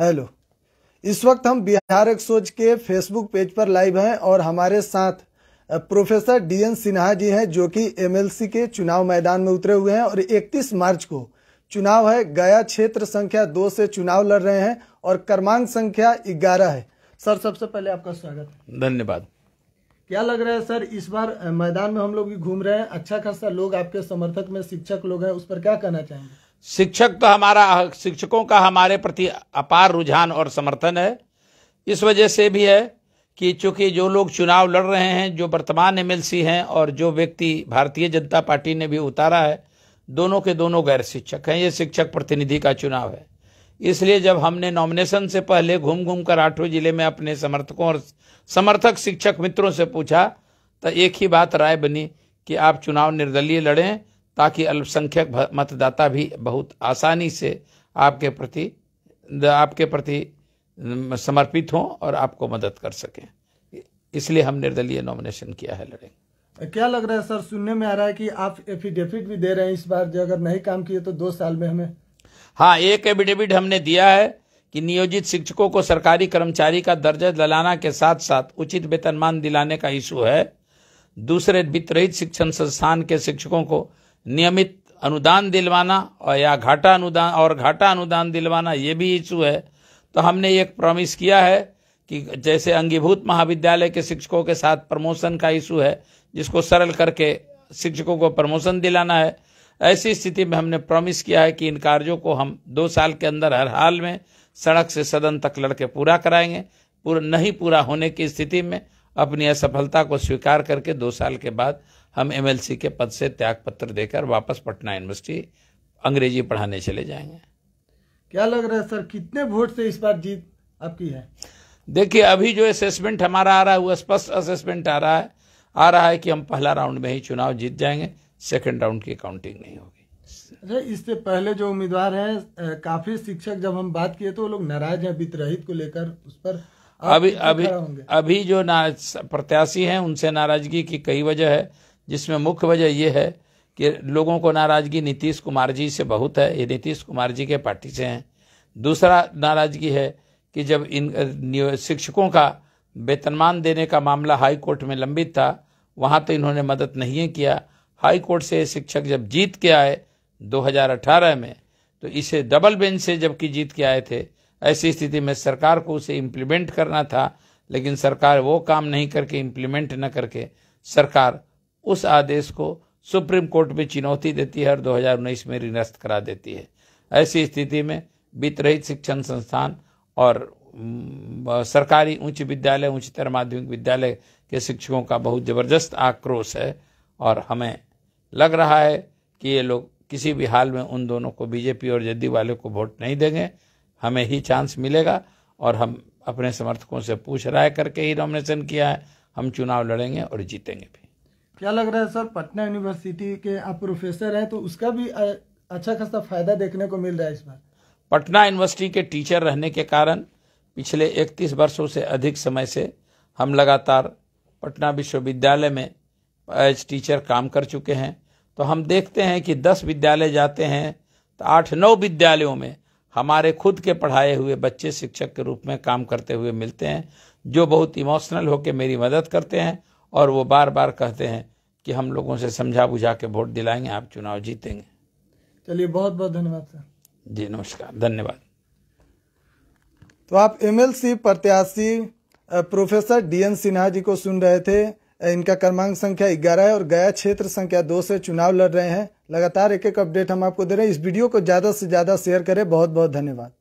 hello इस वक्त हम बिहार एक सोच के फेसबुक पेज पर लाइव हैं और हमारे साथ प्रोफेसर डीएन सिन्हा जी हैं जो कि एमएलसी के चुनाव मैदान में उतरे हुए हैं और 31 मार्च को चुनाव है गया क्षेत्र संख्या दो से चुनाव लड़ रहे हैं और क्रमांक संख्या ग्यारह है सर सबसे पहले आपका स्वागत धन्यवाद क्या लग रहा है सर इस बार मैदान में हम लोग भी घूम रहे हैं अच्छा खासा लोग आपके समर्थक में शिक्षक लोग हैं उस पर क्या कहना चाहेंगे शिक्षक तो हमारा शिक्षकों का हमारे प्रति अपार रुझान और समर्थन है इस वजह से भी है कि चूंकि जो लोग चुनाव लड़ रहे हैं जो वर्तमान एम हैं और जो व्यक्ति भारतीय जनता पार्टी ने भी उतारा है दोनों के दोनों गैर शिक्षक हैं ये शिक्षक प्रतिनिधि का चुनाव है इसलिए जब हमने नॉमिनेशन से पहले घूम घूम कर आठों जिले में अपने समर्थकों और समर्थक शिक्षक मित्रों से पूछा तो एक ही बात राय बनी कि आप चुनाव निर्दलीय लड़ें ताकि अल्पसंख्यक मतदाता भी बहुत आसानी से आपके प्रति आपके प्रति समर्पित हों और आपको मदद कर सकें इसलिए हम निर्दलीय नॉमिनेशन किया है लड़ेंगे क्या लग रहा है सर सुनने में आ रहा है कि आप एफिडेविट भी दे रहे हैं इस बार जो अगर नहीं काम किए तो दो साल में हमें हाँ एक एफिडेविट हमने दिया है कि नियोजित शिक्षकों को सरकारी कर्मचारी का दर्जा दिलाना के साथ साथ उचित वेतनमान दिलाने का इशू है दूसरे वित्त रहित शिक्षण संस्थान के शिक्षकों को नियमित अनुदान दिलवाना और या घाटा अनुदान और घाटा अनुदान दिलवाना ये भी इशू है तो हमने एक प्रॉमिस किया है कि जैसे अंगीभूत महाविद्यालय के शिक्षकों के साथ प्रमोशन का इशू है जिसको सरल करके शिक्षकों को प्रमोशन दिलाना है ऐसी स्थिति में हमने प्रॉमिस किया है कि इन कार्यों को हम दो साल के अंदर हर हाल में सड़क से सदन तक लड़के पूरा कराएंगे पूरा नहीं पूरा होने की स्थिति में अपनी असफलता को स्वीकार करके दो साल के बाद हम एमएलसी के पद से त्याग पत्र देकर वापस पटना यूनिवर्सिटी अंग्रेजी पढ़ाने चले जाएंगे क्या लग रहा है सर कितने वोट से इस बार जीत आपकी है देखिए अभी जो असेसमेंट हमारा आ रहा है वो स्पष्ट असेसमेंट आ रहा है आ रहा है कि हम पहला राउंड में ही चुनाव जीत जाएंगे सेकेंड राउंड की काउंटिंग नहीं होगी अरे अच्छा, इससे पहले जो उम्मीदवार हैं काफी शिक्षक जब हम बात किए तो वो लोग नाराज हैं वित्त को लेकर उस पर अभी अभी अभी जो प्रत्याशी हैं उनसे नाराजगी की कई वजह है जिसमें मुख्य वजह यह है कि लोगों को नाराज़गी नीतीश कुमार जी से बहुत है ये नीतीश कुमार जी के पार्टी से हैं दूसरा नाराज़गी है कि जब इन शिक्षकों का वेतनमान देने का मामला हाई कोर्ट में लंबित था वहां तो इन्होंने मदद नहीं किया हाई कोर्ट से शिक्षक जब जीत के आए 2018 में तो इसे डबल बेंच से जबकि जीत के आए थे ऐसी स्थिति में सरकार को उसे इम्प्लीमेंट करना था लेकिन सरकार वो काम नहीं करके इम्प्लीमेंट न करके सरकार उस आदेश को सुप्रीम कोर्ट में चुनौती देती है और 2019 में निरस्त करा देती है ऐसी स्थिति में वितरहित शिक्षण संस्थान और सरकारी उच्च विद्यालय उच्चतर माध्यमिक विद्यालय के शिक्षकों का बहुत ज़बरदस्त आक्रोश है और हमें लग रहा है कि ये लोग किसी भी हाल में उन दोनों को बीजेपी और जदयू वाले को वोट नहीं देंगे हमें ही चांस मिलेगा और हम अपने समर्थकों से पूछ राय करके ही नॉमिनेशन किया है हम चुनाव लड़ेंगे और जीतेंगे भी क्या लग रहा है सर पटना यूनिवर्सिटी के आप प्रोफेसर हैं तो उसका भी अच्छा खासा फायदा देखने को मिल रहा है इस बार पटना यूनिवर्सिटी के टीचर रहने के कारण पिछले 31 वर्षों से अधिक समय से हम लगातार पटना विश्वविद्यालय में एज टीचर काम कर चुके हैं तो हम देखते हैं कि 10 विद्यालय जाते हैं तो आठ नौ विद्यालयों में हमारे खुद के पढ़ाए हुए बच्चे शिक्षक के रूप में काम करते हुए मिलते हैं जो बहुत इमोशनल होकर मेरी मदद करते हैं और वो बार बार कहते हैं कि हम लोगों से समझा बुझा के वोट दिलाएंगे आप चुनाव जीतेंगे चलिए बहुत बहुत धन्यवाद सर जी नमस्कार धन्यवाद तो आप एमएलसी प्रत्याशी प्रोफेसर डीएन सिन्हा जी को सुन रहे थे इनका क्रमांक संख्या ग्यारह है और गया क्षेत्र संख्या दो से चुनाव लड़ रहे हैं लगातार एक एक अपडेट हम आपको दे रहे हैं इस वीडियो को ज़्यादा से ज़्यादा शेयर करें बहुत बहुत धन्यवाद